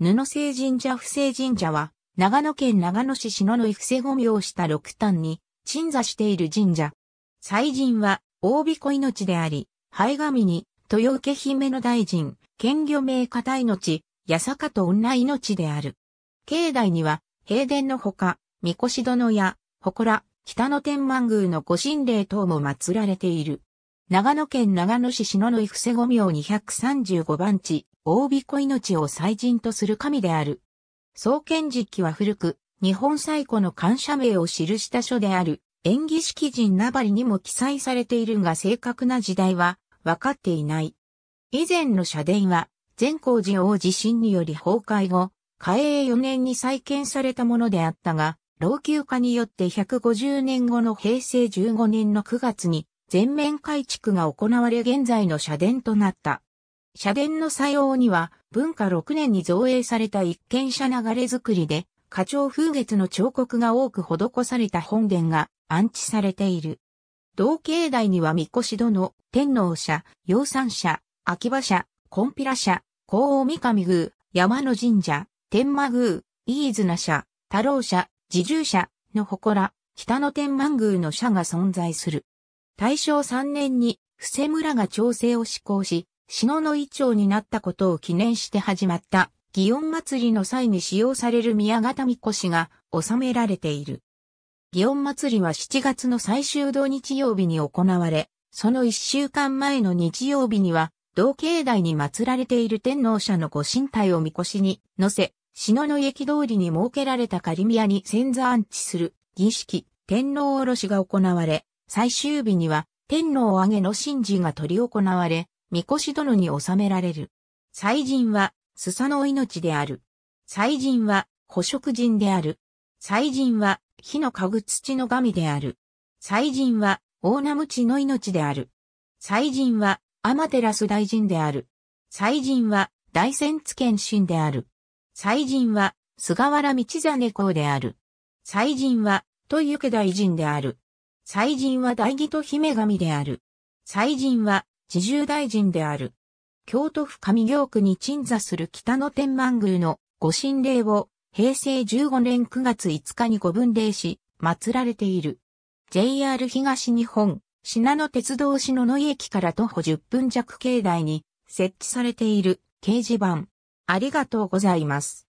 布製神社布製神社は、長野県長野市篠井伏布施御用した六端に、鎮座している神社。祭神は、大子命であり、灰神に、豊受姫の大臣、剣御名方命、八坂と女命である。境内には、平殿のほか、神輿殿や、祠、北野天満宮の御神霊等も祀られている。長野県長野市篠井伏布施御廟235番地、大びこ命を祭神とする神である。創建時期は古く、日本最古の感謝名を記した書である、演技式人なばりにも記載されているが正確な時代は分かっていない。以前の社殿は、善光寺大地震により崩壊後、嘉永4年に再建されたものであったが、老朽化によって150年後の平成15年の9月に全面改築が行われ現在の社殿となった。社殿の作用には、文化6年に造営された一見社流れ作りで、花鳥風月の彫刻が多く施された本殿が安置されている。同境内には三越殿、天皇社、養蚕社、秋葉社、コンピラ社、皇王三上宮、山野神社、天満宮、飯綱社、太郎社、自住社の祠、北野天満宮の社が存在する。大正3年に、伏せ村が調整を施行し、篠の井町になったことを記念して始まった、祇園祭りの際に使用される宮形神輿が収められている。祇園祭りは7月の最終土日曜日に行われ、その1週間前の日曜日には、同境内に祀られている天皇社のご神体を神輿に乗せ、篠の井駅通りに設けられた仮宮に先座安置する儀式、天皇おろしが行われ、最終日には天皇を挙げの神事が取り行われ、三越殿に収められる。祭神は、スサの命である。祭神は、捕食人である。祭神は、火の家具土の神である。祭神は、大名無知の命である。祭神は、天照大臣である。祭神は、大仙津剣神である。祭神は、菅原道真公である。祭神は、豊家大臣である。祭神は大義と姫神である。祭神は、自重大臣である。京都府上京区に鎮座する北野天満宮の御神霊を平成15年9月5日に御分霊し、祀られている。JR 東日本、品野鉄道篠野駅から徒歩10分弱境内に設置されている掲示板。ありがとうございます。